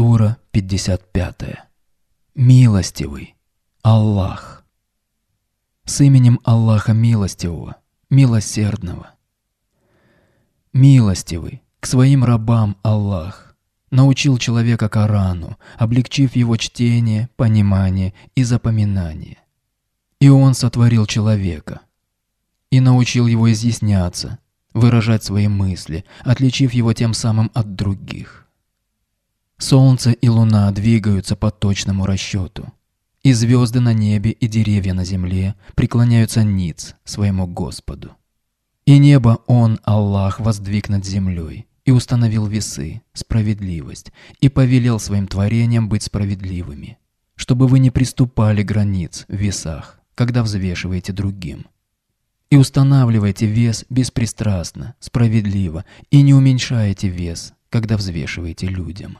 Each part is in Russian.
Сура 55. Милостивый Аллах. С именем Аллаха Милостивого, Милосердного. Милостивый к своим рабам Аллах научил человека Корану, облегчив его чтение, понимание и запоминание. И он сотворил человека и научил его изъясняться, выражать свои мысли, отличив его тем самым от других. Солнце и луна двигаются по точному расчету. И звезды на небе, и деревья на земле преклоняются ниц своему Господу. И небо Он, Аллах, воздвиг над землей, и установил весы, справедливость, и повелел своим творениям быть справедливыми, чтобы вы не приступали границ в весах, когда взвешиваете другим. И устанавливайте вес беспристрастно, справедливо, и не уменьшаете вес, когда взвешиваете людям.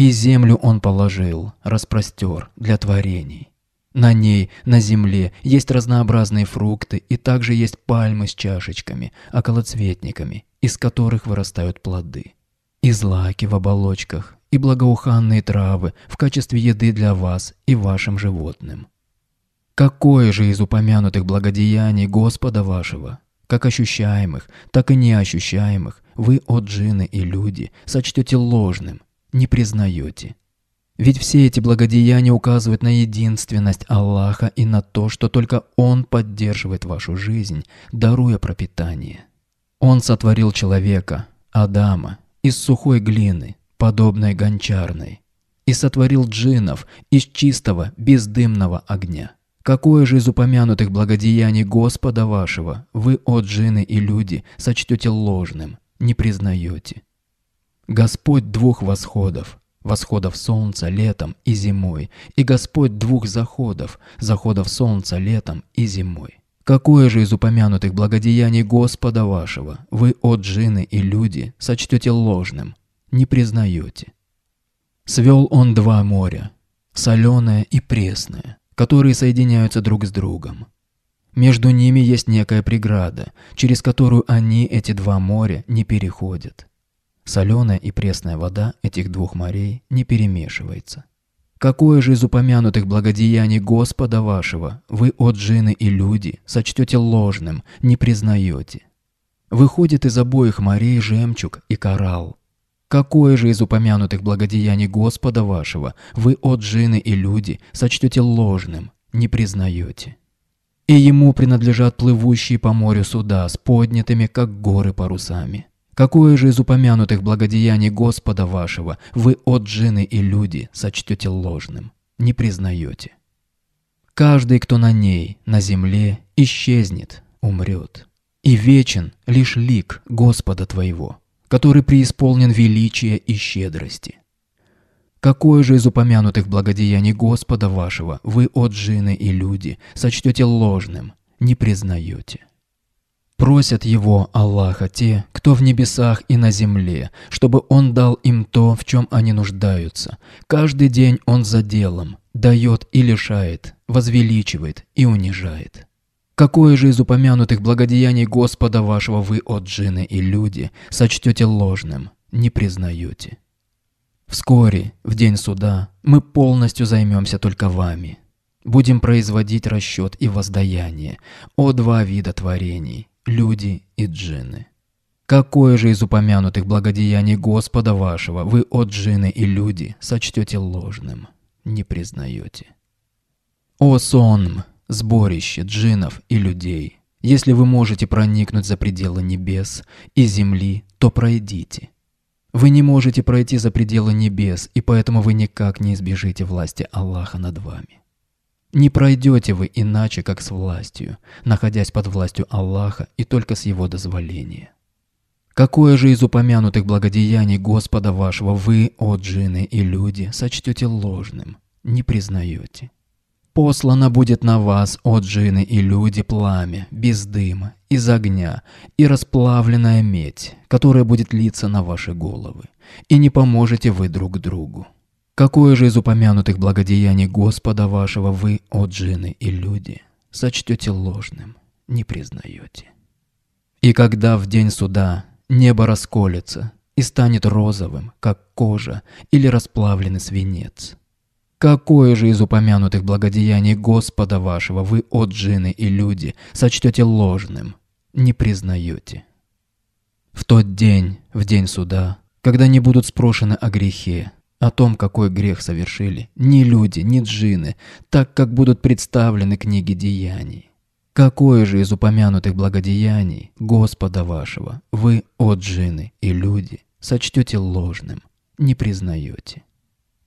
И землю он положил, распростер для творений. На ней, на земле, есть разнообразные фрукты, и также есть пальмы с чашечками, околоцветниками, из которых вырастают плоды. И злаки в оболочках, и благоуханные травы в качестве еды для вас и вашим животным. Какое же из упомянутых благодеяний Господа вашего, как ощущаемых, так и неощущаемых, вы, о джины и люди, сочтете ложным, не признаете. Ведь все эти благодеяния указывают на единственность Аллаха и на то, что только Он поддерживает вашу жизнь, даруя пропитание. Он сотворил человека, Адама, из сухой глины, подобной гончарной, и сотворил джинов из чистого, бездымного огня. Какое же из упомянутых благодеяний Господа вашего вы, о джины и люди, сочтете ложным, не признаете? Господь двух восходов, восходов солнца летом и зимой, и Господь двух заходов, заходов солнца летом и зимой. Какое же из упомянутых благодеяний Господа вашего вы, о джины и люди, сочтете ложным, не признаете? Свел он два моря, соленое и пресное, которые соединяются друг с другом. Между ними есть некая преграда, через которую они, эти два моря, не переходят. Соленая и пресная вода этих двух морей не перемешивается. Какое же из упомянутых благодеяний Господа вашего вы, от жены и люди, сочтете ложным, не признаете? Выходит из обоих морей жемчуг и коралл. Какое же из упомянутых благодеяний Господа вашего вы, от жены и люди, сочтете ложным, не признаете? И ему принадлежат плывущие по морю суда с поднятыми, как горы, парусами. Какое же из упомянутых благодеяний Господа вашего вы, о джины и люди, сочтете ложным, не признаете? Каждый, кто на ней, на земле, исчезнет, умрет. И вечен лишь лик Господа твоего, который преисполнен величия и щедрости. Какое же из упомянутых благодеяний Господа вашего вы, о джины и люди, сочтете ложным, не признаете? Просят его, Аллаха, те, кто в небесах и на земле, чтобы он дал им то, в чем они нуждаются. Каждый день он за делом, дает и лишает, возвеличивает и унижает. Какое же из упомянутых благодеяний Господа вашего вы, от джины и люди, сочтете ложным, не признаете? Вскоре, в день суда, мы полностью займемся только вами. Будем производить расчет и воздаяние, о два вида творений, люди и джинны. Какое же из упомянутых благодеяний Господа вашего вы, о джинны и люди, сочтете ложным, не признаете? О сонм, сборище джинов и людей! Если вы можете проникнуть за пределы небес и земли, то пройдите. Вы не можете пройти за пределы небес, и поэтому вы никак не избежите власти Аллаха над вами. Не пройдете вы иначе, как с властью, находясь под властью Аллаха и только с его дозволения. Какое же из упомянутых благодеяний Господа вашего вы, о джины и люди, сочтете ложным, не признаете? Послано будет на вас, о джины и люди, пламя, без дыма, из огня, и расплавленная медь, которая будет литься на ваши головы, и не поможете вы друг другу. Какое же из упомянутых благодеяний Господа вашего вы, о джины и люди, сочтете ложным, не признаете? И когда в день суда небо расколется и станет розовым, как кожа или расплавленный свинец, какое же из упомянутых благодеяний Господа вашего вы, о джины и люди, сочтете ложным, не признаете? В тот день, в день суда, когда не будут спрошены о грехе, о том, какой грех совершили ни люди, ни джины, так как будут представлены книги деяний. Какое же из упомянутых благодеяний Господа вашего вы, о джины и люди, сочтете ложным, не признаете?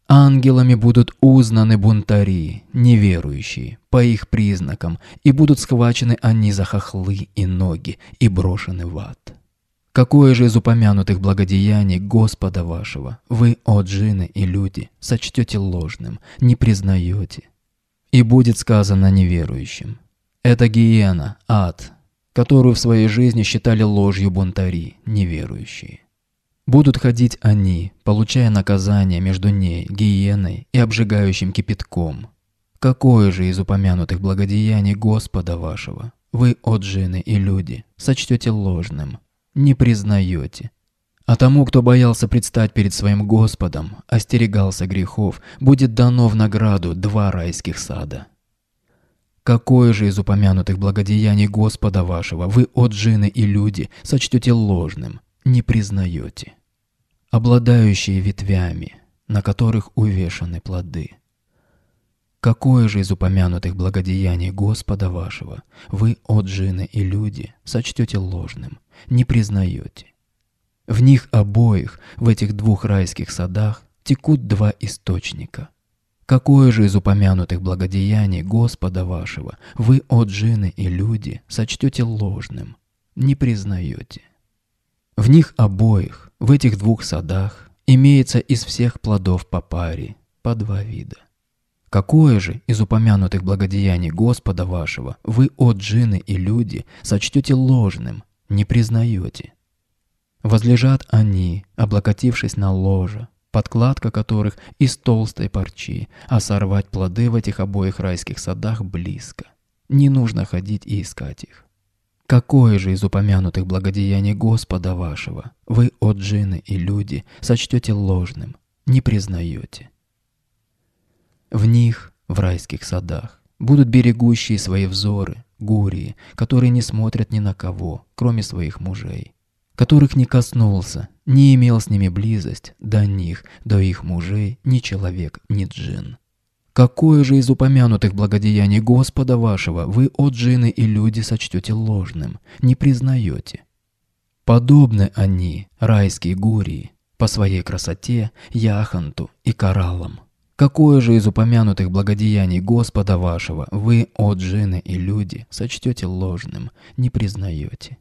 Ангелами будут узнаны бунтари, неверующие, по их признакам, и будут схвачены они за хохлы и ноги и брошены в ад. Какое же из упомянутых благодеяний Господа вашего вы, о джины и люди, сочтете ложным, не признаете? И будет сказано неверующим. Это гиена, ад, которую в своей жизни считали ложью бунтари, неверующие. Будут ходить они, получая наказание между ней, гиеной и обжигающим кипятком. Какое же из упомянутых благодеяний Господа вашего вы, от жены и люди, сочтете ложным, не признаете. А тому, кто боялся предстать перед своим Господом, остерегался грехов, будет дано в награду два райских сада. Какое же из упомянутых благодеяний Господа вашего вы, от джины и люди, сочтете ложным, не признаете? Обладающие ветвями, на которых увешаны плоды – Какое же из упомянутых благодеяний Господа вашего вы, о джины и люди, сочтете ложным, не признаете? В них обоих, в этих двух райских садах, текут два источника. Какое же из упомянутых благодеяний Господа вашего вы, о джины и люди, сочтете ложным, не признаете? В них обоих, в этих двух садах, имеется из всех плодов папари по два вида. Какое же из упомянутых благодеяний Господа вашего вы, о джины и люди, сочтете ложным, не признаете? Возлежат они, облокотившись на ложе, подкладка которых из толстой парчи, а сорвать плоды в этих обоих райских садах близко. Не нужно ходить и искать их. Какое же из упомянутых благодеяний Господа вашего вы, от джины и люди, сочтете ложным, не признаете? В них, в райских садах, будут берегущие свои взоры, гурии, которые не смотрят ни на кого, кроме своих мужей, которых не коснулся, не имел с ними близость, до них, до их мужей, ни человек, ни джин. Какое же из упомянутых благодеяний Господа вашего вы, о джины и люди, сочтете ложным, не признаете? Подобны они, райские гурии, по своей красоте, яханту и кораллам. Какое же из упомянутых благодеяний Господа вашего вы, о джины и люди, сочтете ложным, не признаете?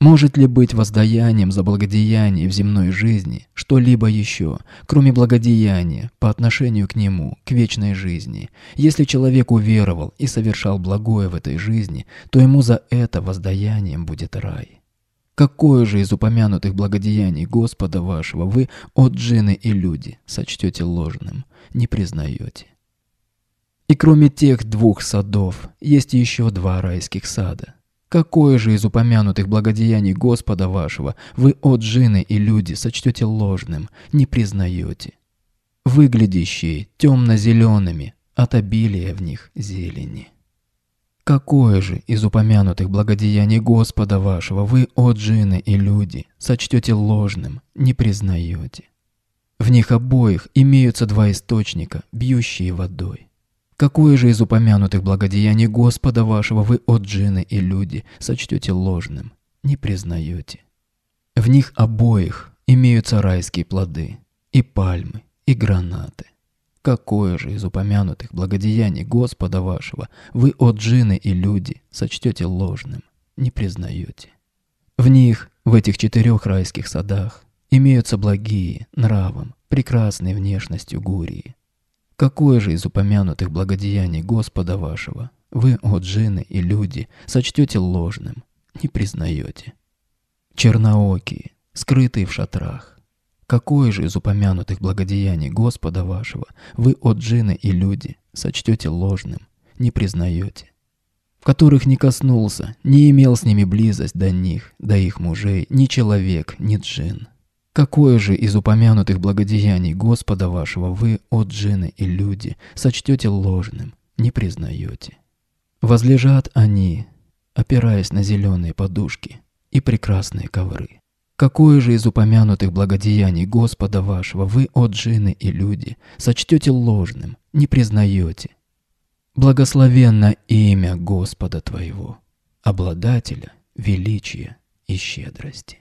Может ли быть воздаянием за благодеяние в земной жизни что-либо еще, кроме благодеяния по отношению к нему, к вечной жизни? Если человек уверовал и совершал благое в этой жизни, то ему за это воздаянием будет рай. Какое же из упомянутых благодеяний Господа вашего вы, от джины и люди, сочтете ложным, не признаете? И кроме тех двух садов, есть еще два райских сада. Какое же из упомянутых благодеяний Господа вашего вы, от джины и люди, сочтете ложным, не признаете? Выглядящие темно-зелеными, от обилия в них зелени. Какое же из упомянутых благодеяний Господа вашего вы, о джины и люди, сочтете ложным, не признаете? В них обоих имеются два источника, бьющие водой. Какое же из упомянутых благодеяний Господа вашего вы, о джины и люди, сочтете ложным, не признаете? В них обоих имеются райские плоды, и пальмы, и гранаты. Какое же из упомянутых благодеяний Господа вашего вы, о джины и люди, сочтете ложным, не признаете? В них, в этих четырех райских садах, имеются благие, нравом, прекрасной внешностью гурии. Какое же из упомянутых благодеяний Господа вашего вы, о джины и люди, сочтете ложным, не признаете? Черноокие, скрытые в шатрах, Какое же из упомянутых благодеяний Господа вашего вы, от джины и люди, сочтете ложным, не признаете? В которых не коснулся, не имел с ними близость до них, до их мужей, ни человек, ни джин. Какое же из упомянутых благодеяний Господа вашего вы, от джины и люди, сочтете ложным, не признаете? Возлежат они, опираясь на зеленые подушки и прекрасные ковры. Какое же из упомянутых благодеяний Господа вашего вы, от джины и люди, сочтете ложным, не признаете? Благословенно имя Господа твоего, обладателя величия и щедрости.